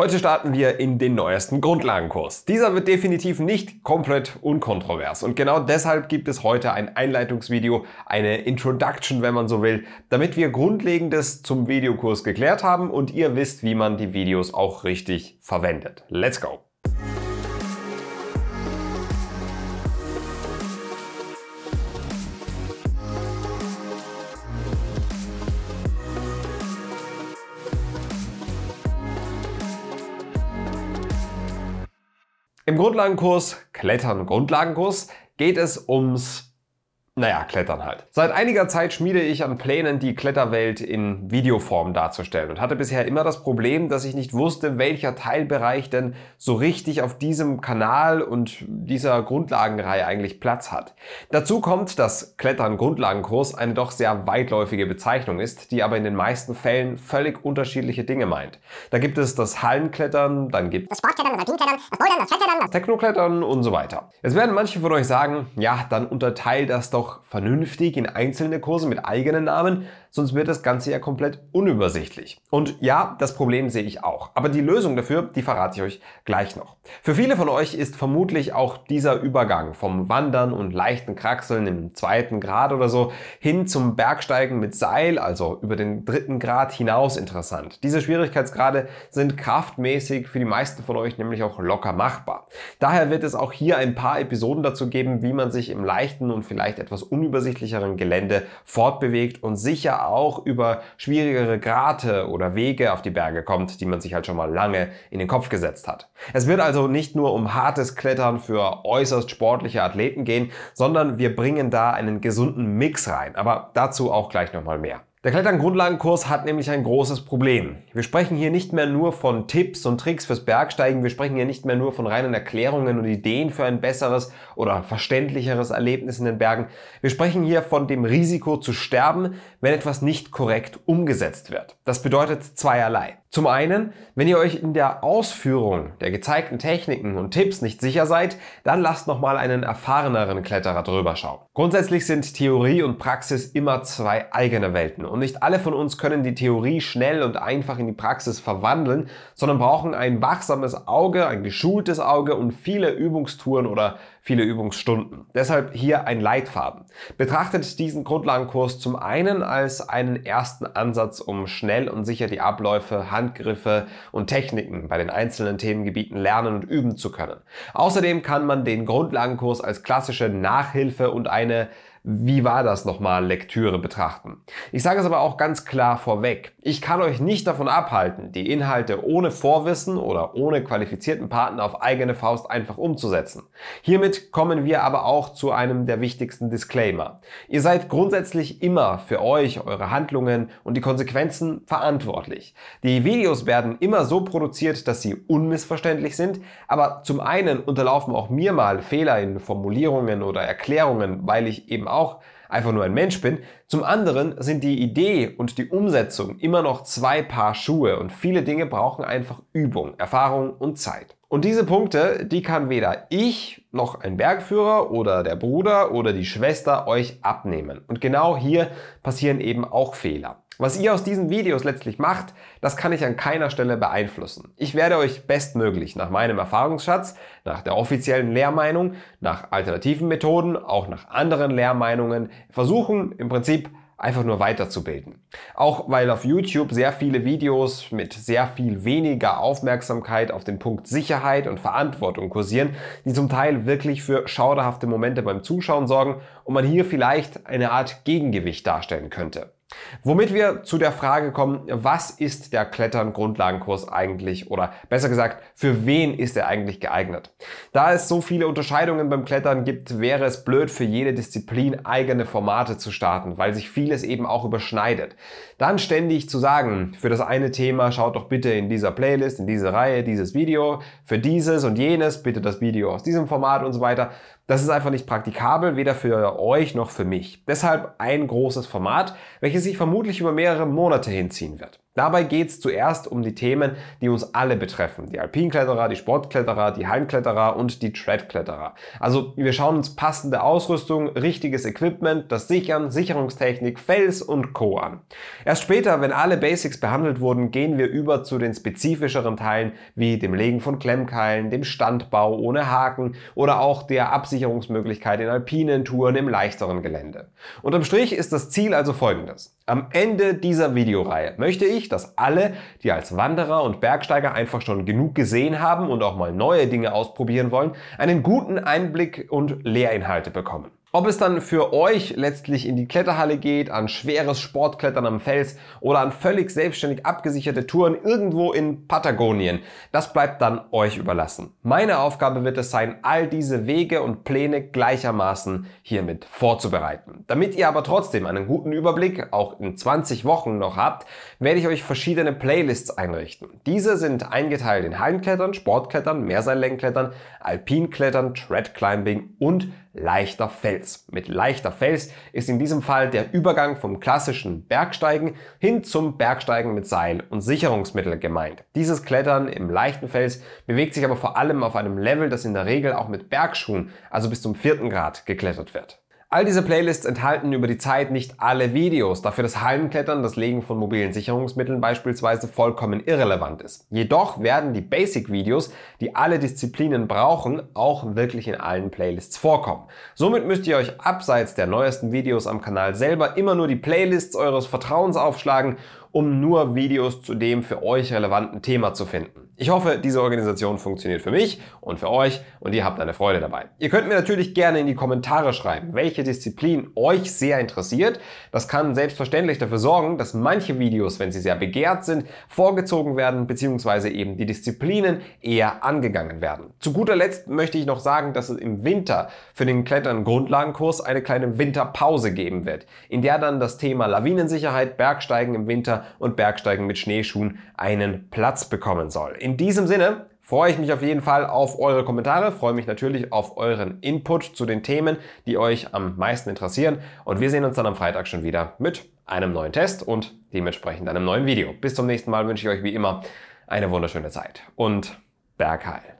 Heute starten wir in den neuesten Grundlagenkurs. Dieser wird definitiv nicht komplett unkontrovers und genau deshalb gibt es heute ein Einleitungsvideo, eine Introduction, wenn man so will, damit wir Grundlegendes zum Videokurs geklärt haben und ihr wisst, wie man die Videos auch richtig verwendet. Let's go! Im Grundlagenkurs Klettern Grundlagenkurs geht es ums naja, Klettern halt. Seit einiger Zeit schmiede ich an Plänen, die Kletterwelt in Videoform darzustellen und hatte bisher immer das Problem, dass ich nicht wusste, welcher Teilbereich denn so richtig auf diesem Kanal und dieser Grundlagenreihe eigentlich Platz hat. Dazu kommt, dass Klettern Grundlagenkurs eine doch sehr weitläufige Bezeichnung ist, die aber in den meisten Fällen völlig unterschiedliche Dinge meint. Da gibt es das Hallenklettern, dann gibt es das Sportklettern, das Alpinklettern, das Bouldern, das Fettklettern, das Technoklettern und so weiter. Jetzt werden manche von euch sagen, ja, dann unterteilt das doch doch vernünftig in einzelne Kurse mit eigenen Namen, sonst wird das Ganze ja komplett unübersichtlich. Und ja, das Problem sehe ich auch. Aber die Lösung dafür, die verrate ich euch gleich noch. Für viele von euch ist vermutlich auch dieser Übergang vom Wandern und leichten Kraxeln im zweiten Grad oder so hin zum Bergsteigen mit Seil, also über den dritten Grad hinaus interessant. Diese Schwierigkeitsgrade sind kraftmäßig für die meisten von euch nämlich auch locker machbar. Daher wird es auch hier ein paar Episoden dazu geben, wie man sich im leichten und vielleicht etwas etwas unübersichtlicheren Gelände fortbewegt und sicher auch über schwierigere Grate oder Wege auf die Berge kommt, die man sich halt schon mal lange in den Kopf gesetzt hat. Es wird also nicht nur um hartes Klettern für äußerst sportliche Athleten gehen, sondern wir bringen da einen gesunden Mix rein. Aber dazu auch gleich nochmal mehr. Der Klettern-Grundlagenkurs hat nämlich ein großes Problem. Wir sprechen hier nicht mehr nur von Tipps und Tricks fürs Bergsteigen, wir sprechen hier nicht mehr nur von reinen Erklärungen und Ideen für ein besseres oder verständlicheres Erlebnis in den Bergen. Wir sprechen hier von dem Risiko zu sterben, wenn etwas nicht korrekt umgesetzt wird. Das bedeutet zweierlei. Zum einen, wenn ihr euch in der Ausführung der gezeigten Techniken und Tipps nicht sicher seid, dann lasst nochmal einen erfahreneren Kletterer drüber schauen. Grundsätzlich sind Theorie und Praxis immer zwei eigene Welten und nicht alle von uns können die Theorie schnell und einfach in die Praxis verwandeln, sondern brauchen ein wachsames Auge, ein geschultes Auge und viele Übungstouren oder viele Übungsstunden. Deshalb hier ein Leitfaden. Betrachtet diesen Grundlagenkurs zum einen als einen ersten Ansatz, um schnell und sicher die Abläufe Handgriffe und Techniken bei den einzelnen Themengebieten lernen und üben zu können. Außerdem kann man den Grundlagenkurs als klassische Nachhilfe und eine wie war das nochmal Lektüre betrachten. Ich sage es aber auch ganz klar vorweg. Ich kann euch nicht davon abhalten, die Inhalte ohne Vorwissen oder ohne qualifizierten Partner auf eigene Faust einfach umzusetzen. Hiermit kommen wir aber auch zu einem der wichtigsten Disclaimer. Ihr seid grundsätzlich immer für euch, eure Handlungen und die Konsequenzen verantwortlich. Die Videos werden immer so produziert, dass sie unmissverständlich sind, aber zum einen unterlaufen auch mir mal Fehler in Formulierungen oder Erklärungen, weil ich eben auch einfach nur ein Mensch bin. Zum anderen sind die Idee und die Umsetzung immer noch zwei Paar Schuhe und viele Dinge brauchen einfach Übung, Erfahrung und Zeit. Und diese Punkte, die kann weder ich noch ein Bergführer oder der Bruder oder die Schwester euch abnehmen. Und genau hier passieren eben auch Fehler. Was ihr aus diesen Videos letztlich macht, das kann ich an keiner Stelle beeinflussen. Ich werde euch bestmöglich nach meinem Erfahrungsschatz, nach der offiziellen Lehrmeinung, nach alternativen Methoden, auch nach anderen Lehrmeinungen versuchen, im Prinzip einfach nur weiterzubilden. Auch weil auf YouTube sehr viele Videos mit sehr viel weniger Aufmerksamkeit auf den Punkt Sicherheit und Verantwortung kursieren, die zum Teil wirklich für schauderhafte Momente beim Zuschauen sorgen und man hier vielleicht eine Art Gegengewicht darstellen könnte. Womit wir zu der Frage kommen, was ist der Klettern-Grundlagenkurs eigentlich oder besser gesagt, für wen ist er eigentlich geeignet? Da es so viele Unterscheidungen beim Klettern gibt, wäre es blöd für jede Disziplin eigene Formate zu starten, weil sich vieles eben auch überschneidet. Dann ständig zu sagen, für das eine Thema schaut doch bitte in dieser Playlist, in diese Reihe, dieses Video, für dieses und jenes bitte das Video aus diesem Format und so weiter, das ist einfach nicht praktikabel, weder für euch noch für mich. Deshalb ein großes Format, welches welche sich vermutlich über mehrere Monate hinziehen wird. Dabei geht es zuerst um die Themen, die uns alle betreffen. Die Alpinkletterer, die Sportkletterer, die Heimkletterer und die Treadkletterer. Also wir schauen uns passende Ausrüstung, richtiges Equipment, das Sichern, Sicherungstechnik, Fels und Co. an. Erst später, wenn alle Basics behandelt wurden, gehen wir über zu den spezifischeren Teilen wie dem Legen von Klemmkeilen, dem Standbau ohne Haken oder auch der Absicherungsmöglichkeit in alpinen Touren im leichteren Gelände. Unterm Strich ist das Ziel also folgendes. Am Ende dieser Videoreihe möchte ich wichtig, dass alle, die als Wanderer und Bergsteiger einfach schon genug gesehen haben und auch mal neue Dinge ausprobieren wollen, einen guten Einblick und Lehrinhalte bekommen. Ob es dann für euch letztlich in die Kletterhalle geht, an schweres Sportklettern am Fels oder an völlig selbstständig abgesicherte Touren irgendwo in Patagonien, das bleibt dann euch überlassen. Meine Aufgabe wird es sein, all diese Wege und Pläne gleichermaßen hiermit vorzubereiten. Damit ihr aber trotzdem einen guten Überblick auch in 20 Wochen noch habt, werde ich euch verschiedene Playlists einrichten. Diese sind eingeteilt in Hallenklettern, Sportklettern, Meerseillängenklettern, Alpinklettern, Treadclimbing und leichter Fels. Mit leichter Fels ist in diesem Fall der Übergang vom klassischen Bergsteigen hin zum Bergsteigen mit Seil und Sicherungsmittel gemeint. Dieses Klettern im leichten Fels bewegt sich aber vor allem auf einem Level, das in der Regel auch mit Bergschuhen, also bis zum vierten Grad, geklettert wird. All diese Playlists enthalten über die Zeit nicht alle Videos, dafür das Hallenklettern, das Legen von mobilen Sicherungsmitteln beispielsweise vollkommen irrelevant ist. Jedoch werden die Basic-Videos, die alle Disziplinen brauchen, auch wirklich in allen Playlists vorkommen. Somit müsst ihr euch abseits der neuesten Videos am Kanal selber immer nur die Playlists eures Vertrauens aufschlagen um nur Videos zu dem für euch relevanten Thema zu finden. Ich hoffe, diese Organisation funktioniert für mich und für euch und ihr habt eine Freude dabei. Ihr könnt mir natürlich gerne in die Kommentare schreiben, welche Disziplin euch sehr interessiert. Das kann selbstverständlich dafür sorgen, dass manche Videos, wenn sie sehr begehrt sind, vorgezogen werden bzw. eben die Disziplinen eher angegangen werden. Zu guter Letzt möchte ich noch sagen, dass es im Winter für den Klettern Grundlagenkurs eine kleine Winterpause geben wird, in der dann das Thema Lawinensicherheit, Bergsteigen im Winter und Bergsteigen mit Schneeschuhen einen Platz bekommen soll. In diesem Sinne freue ich mich auf jeden Fall auf eure Kommentare, freue mich natürlich auf euren Input zu den Themen, die euch am meisten interessieren und wir sehen uns dann am Freitag schon wieder mit einem neuen Test und dementsprechend einem neuen Video. Bis zum nächsten Mal wünsche ich euch wie immer eine wunderschöne Zeit und Bergheil.